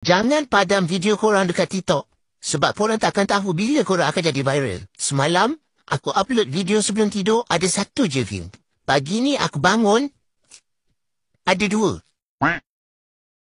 Jangan padam video korang dekat TikTok. Sebab korang takkan tahu bila korang akan jadi viral. Semalam, aku upload video sebelum tidur ada satu je view. Pagi ni aku bangun, ada dua.